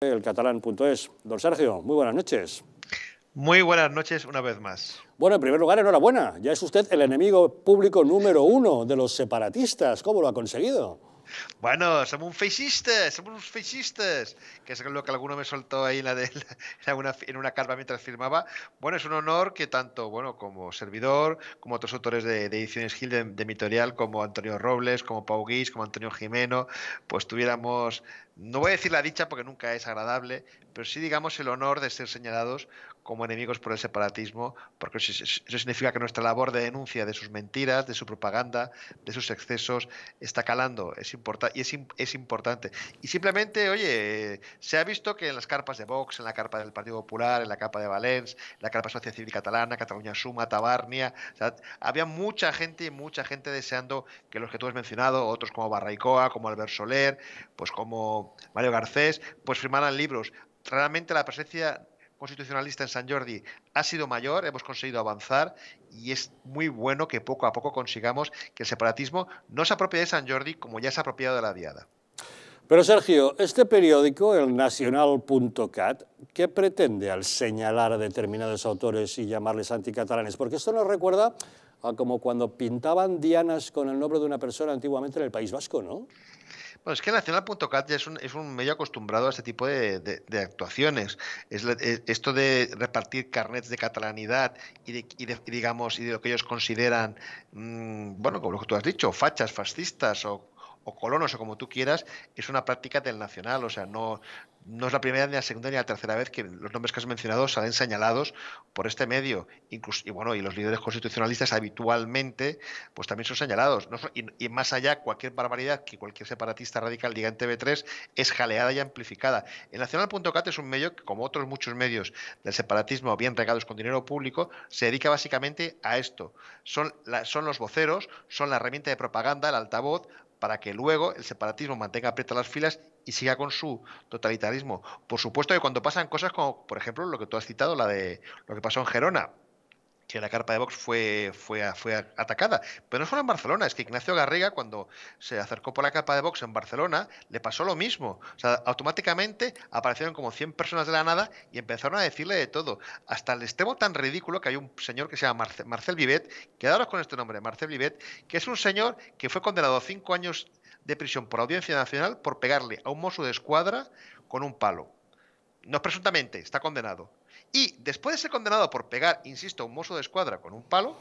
El catalán.es. Don Sergio, muy buenas noches. Muy buenas noches una vez más. Bueno, en primer lugar, enhorabuena. Ya es usted el enemigo público número uno de los separatistas. ¿Cómo lo ha conseguido? Bueno, somos un feixistas, somos un que es lo que alguno me soltó ahí en, la una, en una carpa mientras firmaba. Bueno, es un honor que tanto, bueno, como servidor, como otros autores de, Ediciones Gil de, editorial, como Antonio Robles, como Pau Guis, como Antonio Jimeno, pues tuviéramos no voy a decir la dicha porque nunca es agradable, pero sí digamos el honor de ser señalados como enemigos por el separatismo, porque eso, significa que nuestra labor de denuncia de sus mentiras, de su propaganda, de sus excesos, está calando, es y es, importante. Y simplemente, oye, se ha visto que en las carpas de Vox, en la carpa del Partido Popular, en la carpa de Valens, en la carpa Sociedad Civil Catalana, Cataluña Suma, Tabarnia, había mucha gente y mucha gente deseando que los que tú has mencionado, otros como Barraicoa, como Albert Soler, pues como Mario Garcés, pues firmaran libros. Realmente la presencia constitucionalista en San Jordi ha sido mayor, hemos conseguido avanzar y es muy bueno que poco a poco consigamos que el separatismo no se apropie de San Jordi como ya se ha apropiado de la Diada. Pero Sergio, este periódico, el nacional.cat, ¿qué pretende al señalar a determinados autores y llamarles anticatalanes? Porque esto nos recuerda Ah, como cuando pintaban dianas con el nombre de una persona antiguamente en el País Vasco, ¿no? Bueno, es que Nacional.cat ya es un, medio acostumbrado a este tipo de, actuaciones. Es, eh, esto de repartir carnets de catalanidad y de, digamos, y de lo que ellos consideran, mm, bueno, como lo que tú has dicho, fachas, fascistas o o colonos o como tú quieras, es una práctica del nacional, o sea, no, no es la primera, ni la segunda, ni la tercera vez que los nombres que has mencionado salen señalados por este medio. Incluso, y bueno, y los líderes constitucionalistas habitualmente, pues también son señalados. Y, más allá, cualquier barbaridad que cualquier separatista radical diga en TV3 es jaleada y amplificada. El Nacional.cat es un medio que, como otros muchos medios del separatismo bien regados con dinero público, se dedica básicamente a esto. Son, son los voceros, son la herramienta de propaganda, el altavoz para que luego el separatismo mantenga aprietas las filas y siga con su totalitarismo. Por supuesto que cuando pasan cosas como, por ejemplo, lo que tú has citado, la de lo que pasó en Gerona, que la carpa de Vox fue, fue, fue atacada. Pero no solo en Barcelona, es que Ignacio Garriga, cuando se acercó por la carpa de Vox en Barcelona, le pasó lo mismo. O sea, automáticamente aparecieron como 100 personas de la nada y empezaron a decirle de todo. Hasta el extremo tan ridículo que hay un señor que se llama Marcel Vivet, quedaros con este nombre, Marcel Vivet, que es un señor que fue condenado a 5 años de prisión por Audiencia Nacional por pegarle a un mozo de escuadra con un palo. No presuntamente, está condenado y después de ser condenado por pegar, insisto, a un mozo de escuadra con un palo,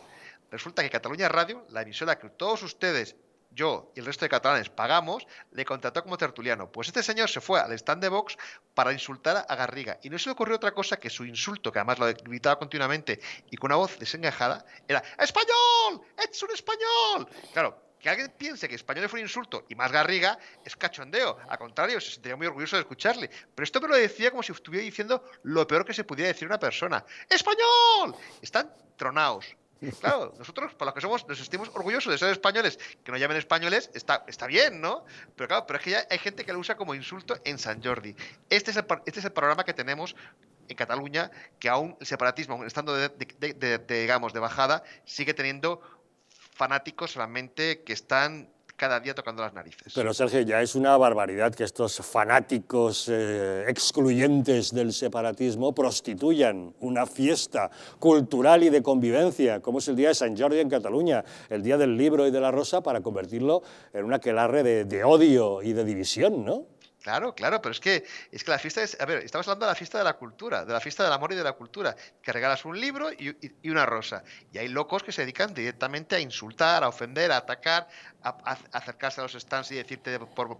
resulta que Cataluña Radio, la emisora que todos ustedes, yo y el resto de catalanes pagamos, le contrató como tertuliano. Pues este señor se fue al stand de box para insultar a Garriga. Y no se le ocurrió otra cosa que su insulto, que además lo gritaba continuamente y con una voz desengajada, era ¡Español! ¡Es un español! Claro, que alguien piense que español fue un insulto y más garriga es cachondeo. Al contrario, se sentiría muy orgulloso de escucharle. Pero esto me lo decía como si estuviera diciendo lo peor que se pudiera decir una persona. ¡Español! Están tronados. Claro, nosotros, por los que somos, nos sentimos orgullosos de ser españoles. Que nos llamen españoles está, está bien, ¿no? Pero claro, pero es que hay gente que lo usa como insulto en San Jordi. Este es el, este es el programa que tenemos en Cataluña, que aún el separatismo, estando digamos, de bajada, sigue teniendo fanáticos solamente que están cada día tocando las narices. Pero Sergio, ya es una barbaridad que estos fanáticos eh, excluyentes del separatismo prostituyan una fiesta cultural y de convivencia, como es el Día de San Jordi en Cataluña, el Día del Libro y de la Rosa, para convertirlo en una aquelarre de, de odio y de división, ¿no? Claro, claro, pero es que, es que la fiesta es, a ver, estamos hablando de la fiesta de la cultura, de la fiesta del amor y de la cultura, que regalas un libro y, una rosa. Y hay locos que se dedican directamente a insultar, a ofender, a atacar, a, acercarse a los stands y decirte por,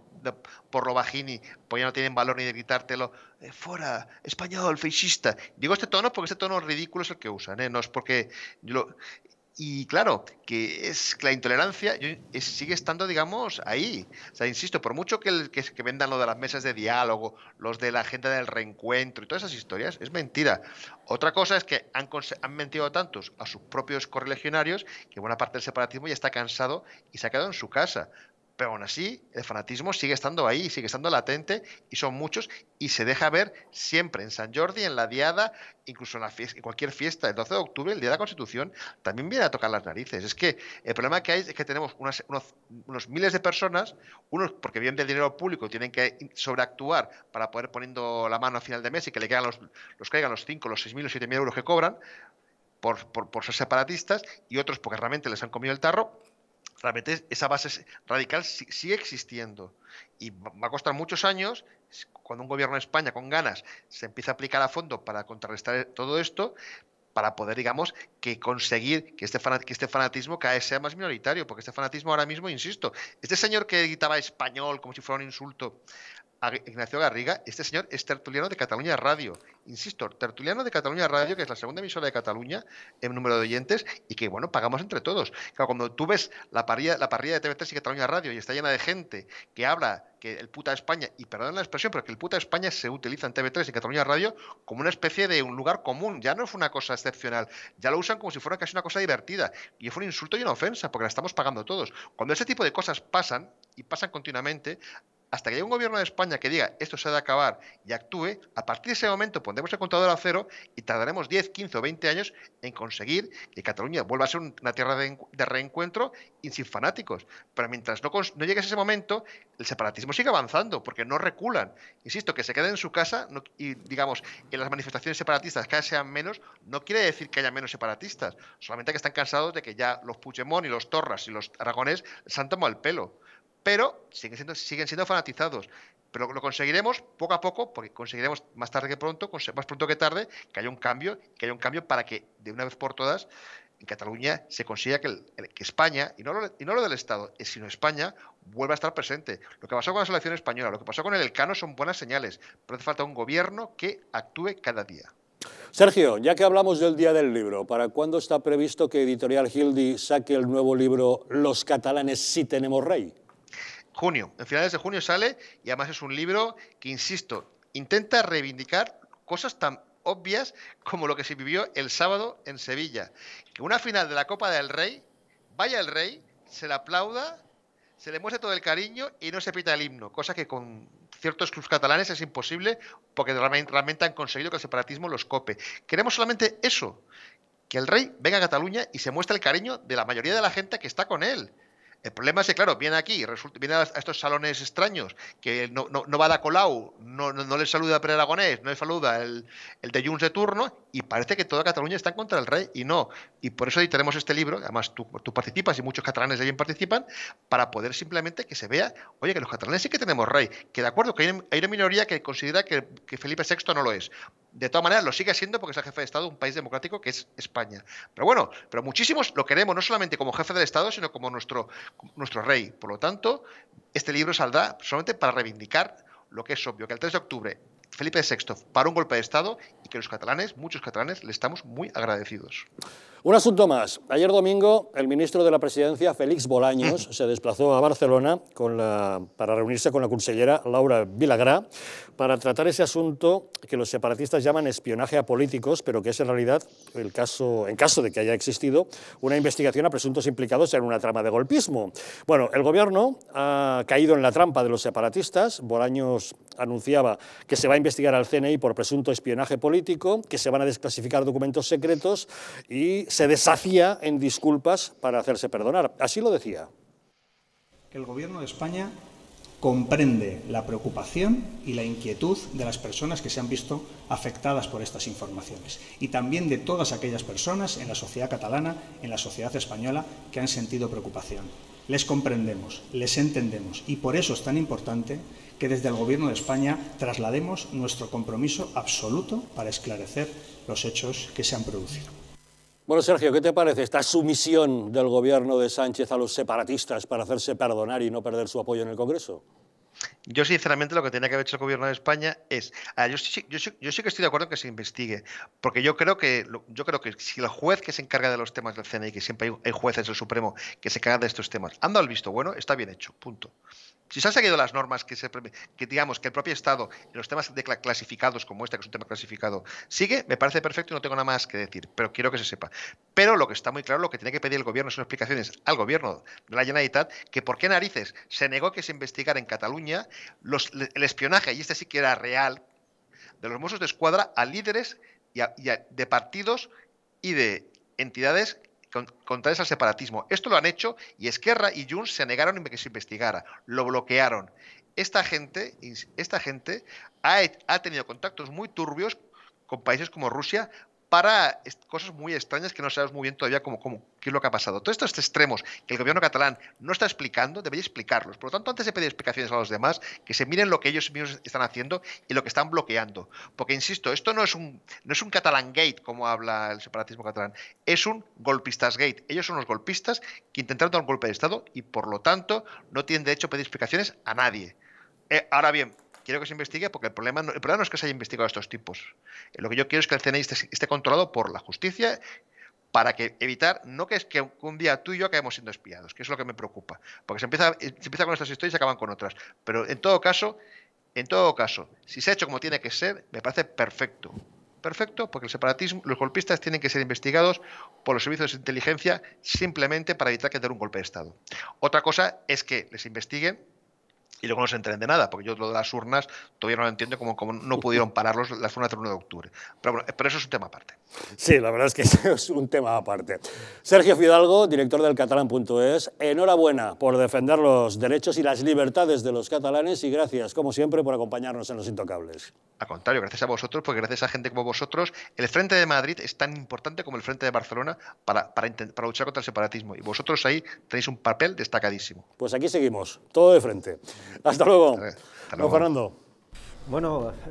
por, lo bajini, pues ya no tienen valor ni de gritártelo, eh, fuera, español, fascista. Digo este tono porque este tono ridículo es el que usan, ¿eh? No es porque... Y claro, que es la intolerancia sigue estando, digamos, ahí. O sea, insisto, por mucho que, vendan lo de las mesas de diálogo, los de la agenda del reencuentro y todas esas historias, es mentira. Otra cosa es que han, han mentido tantos a sus propios correligionarios que buena parte del separatismo ya está cansado y se ha quedado en su casa pero aún así el fanatismo sigue estando ahí, sigue estando latente y son muchos y se deja ver siempre en San Jordi, en la Diada, incluso en, cualquier fiesta. El 12 de octubre, el Día de la Constitución, también viene a tocar las narices. Es que el problema que hay es que tenemos unos, miles de personas, unos porque vienen del dinero público, tienen que sobreactuar para poder poniendo la mano a final de mes y que le caigan los, los caigan los 5, los 6.000, los 7.000 euros que cobran. por ser separatistas y otros porque realmente les han comido el tarro realmente esa base radical sigue existiendo y va a costar muchos años cuando un gobierno de España con ganas se empieza a aplicar a fondo para contrarrestar eh, todo esto para poder, digamos, que conseguir que este, que este fanatismo cada vez sea más minoritario, porque este fanatismo ahora mismo, insisto, este señor que gritaba español como si fuera un insulto, Ignacio Garriga, este señor es tertuliano de Cataluña Radio. Insisto, tertuliano de Cataluña Radio, que es la segunda emisora de Cataluña en número de oyentes y que, bueno, pagamos entre todos. Claro, cuando tú ves la parrilla, la parrilla de TV3 y Cataluña Radio y está llena de gente que habla que el puta España, y perdón la expresión, pero que el puta España se utiliza en TV3 y Cataluña Radio como una especie de un lugar común, ya no es una cosa excepcional, ya lo usan como si fuera casi una cosa divertida, y es un insulto y una ofensa, porque la estamos pagando todos. Cuando ese tipo de cosas pasan, y pasan continuamente, hasta que haya un gobierno de España que diga esto se ha de acabar y actúe, a partir de ese momento pondremos el contador a cero y tardaremos 10, 15 o 20 años en conseguir que Cataluña vuelva a ser una tierra de, reencuentro y sin fanáticos. Pero mientras no, no llegue ese momento, el separatismo sigue avanzando porque no reculan. Insisto, que se queden en su casa y, digamos, en las manifestaciones separatistas cada sean menos, no quiere decir que haya menos separatistas, solamente que están cansados de que ya los Puigdemont y los Torras y los Aragones se han tomado el pelo pero siguen siendo, fanatizados. Pero lo conseguiremos poco a poco, porque conseguiremos más tarde que pronto, más pronto que tarde, que haya un cambio, que haya un cambio para que de una vez por todas en Cataluña se consiga que, España, y no, lo, del Estado, eh, sino España, vuelva a estar presente. Lo que pasó con la selección española, lo que pasó con el Elcano son buenas señales, pero hace falta un gobierno que actúe cada día. Sergio, ya que hablamos del Día del Libro, ¿para cuándo está previsto que Editorial Hildi saque el nuevo libro Los catalanes si tenemos rey? junio. En finales de junio sale y además es un libro que, insisto, intenta reivindicar cosas tan obvias como lo que se vivió el sábado en Sevilla. Que una final de la Copa del Rey, vaya el Rey, se le aplauda, se le muestra todo el cariño y no se pita el himno, cosa que con ciertos clubes catalanes es imposible porque realmente, realmente han conseguido que el separatismo los cope. Queremos solamente eso, que el Rey venga a Cataluña y se muestre el cariño de la mayoría de la gente que está con él. El problema es que, claro, viene aquí, resulta, viene a, estos salones extraños, que no, no, a va la Colau, no, no, le saluda a Pere Aragonés, no le saluda el, de Junts de turno, y parece que toda Cataluña está en contra del rey, y no. Y por eso ahí tenemos este libro, además tú, participas y muchos catalanes de allí participan, para poder simplemente que se vea, oye, que los catalanes sí que tenemos rey, que de acuerdo, que hay, una minoría que considera que, que Felipe VI no lo es. De todas maneras, lo sigue siendo porque es el jefe de Estado de un país democrático que es España. Pero bueno, pero muchísimos lo queremos, no solamente como jefe del Estado, sino como nuestro, nuestro rey. Por lo tanto, este libro saldrá solamente para reivindicar lo que es obvio, que el 3 de octubre Felipe VI para un golpe de Estado y que los catalanes, muchos catalanes, le estamos muy agradecidos. Un asunto más. Ayer domingo, el ministro de la Presidencia, Félix Bolaños, se desplazó a Barcelona para reunirse con la consellera Laura Vilagrá para tratar ese asunto que los separatistas llaman espionaje a políticos, pero que es en realidad, el caso, en caso de que haya existido, una investigación a presuntos implicados en una trama de golpismo. Bueno, el gobierno ha caído en la trampa de los separatistas. Bolaños anunciaba que se va a investigar al CNI por presunto espionaje político, que se van a desclasificar documentos secretos y se deshacía en disculpas para hacerse perdonar. Así lo decía. El Gobierno de España comprende la preocupación y la inquietud de las personas que se han visto afectadas por estas informaciones y también de todas aquellas personas en la sociedad catalana, en la sociedad española, que han sentido preocupación. Les comprendemos, les entendemos y por eso es tan importante que desde el Gobierno de España traslademos nuestro compromiso absoluto para esclarecer los hechos que se han producido. Bueno, Sergio, ¿qué te parece esta sumisión del gobierno de Sánchez a los separatistas para hacerse perdonar y no perder su apoyo en el Congreso? Yo, sinceramente, lo que tenía que haber hecho el gobierno de España es. Ah, yo, sí, que estoy de acuerdo en que se investigue, porque yo creo que yo creo que si el juez que se encarga de los temas del CNI, que siempre hay, hay jueces del Supremo que se encargan de estos temas, anda al visto bueno, está bien hecho, punto. Si se han seguido las normas que, se, digamos que el propio Estado, en los temas clasificados como este, que es un tema clasificado, sigue, me parece perfecto y no tengo nada más que decir, pero quiero que se sepa. Pero lo que está muy claro, lo que tiene que pedir el gobierno son explicaciones al gobierno de la Generalitat, que por qué narices se negó que se investigara en Cataluña el espionaje, y este sí que era real, de los mosos de Escuadra a líderes y, de partidos y de entidades contra ese separatismo. Esto lo han hecho y Esquerra y Junts se negaron a que se investigara, lo bloquearon. Esta gente, esta gente ha, ha tenido contactos muy turbios con países como Rusia para cosas muy extrañas que no sabemos muy bien todavía cómo, cómo, qué es lo que ha pasado. Todos estos extremos que el gobierno catalán no está explicando, debería explicarlos. Por lo tanto, antes de pedir explicaciones a los demás, que se miren lo que ellos mismos están haciendo y lo que están bloqueando. Porque, insisto, esto no es un, no es un catalán gate, como habla el separatismo catalán, es un golpistas gate. Ellos son los golpistas que intentaron dar un golpe de Estado y, por lo tanto, no tienen derecho a pedir explicaciones a nadie. Eh, ahora bien, quiero que se investigue porque el problema no, el problema es que se haya investigado a estos tipos. Lo que yo quiero es que el CNI esté, controlado por la justicia para que evitar, no que es que un día tú y yo acabemos siendo espiados, que es lo que me preocupa, porque se empieza, eh, empieza con estas historias y se acaban con otras. Pero en todo caso, en todo caso, si se ha hecho como tiene que ser, me parece perfecto. Perfecto, porque el separatismo, los golpistas tienen que ser investigados por los servicios de inteligencia simplemente para evitar que den un golpe de Estado. Otra cosa es que les investiguen y luego no se enteren de nada, porque yo lo de las urnas todavía no lo entiendo, como, como no pudieron pararlos las urnas del 1 de octubre. Pero bueno, pero eso es un tema aparte. Sí, la verdad es que es un tema aparte. Sergio Fidalgo, director del catalán.es, enhorabuena por defender los derechos y las libertades de los catalanes y gracias, como siempre, por acompañarnos en Los Intocables. Al contrario, gracias a vosotros, porque gracias a gente como vosotros, el Frente de Madrid es tan importante como el Frente de Barcelona para luchar contra el separatismo. Y vosotros ahí tenéis un papel destacadísimo. Pues aquí seguimos, todo de frente. Hasta luego. Hasta luego. Fernando. Bueno,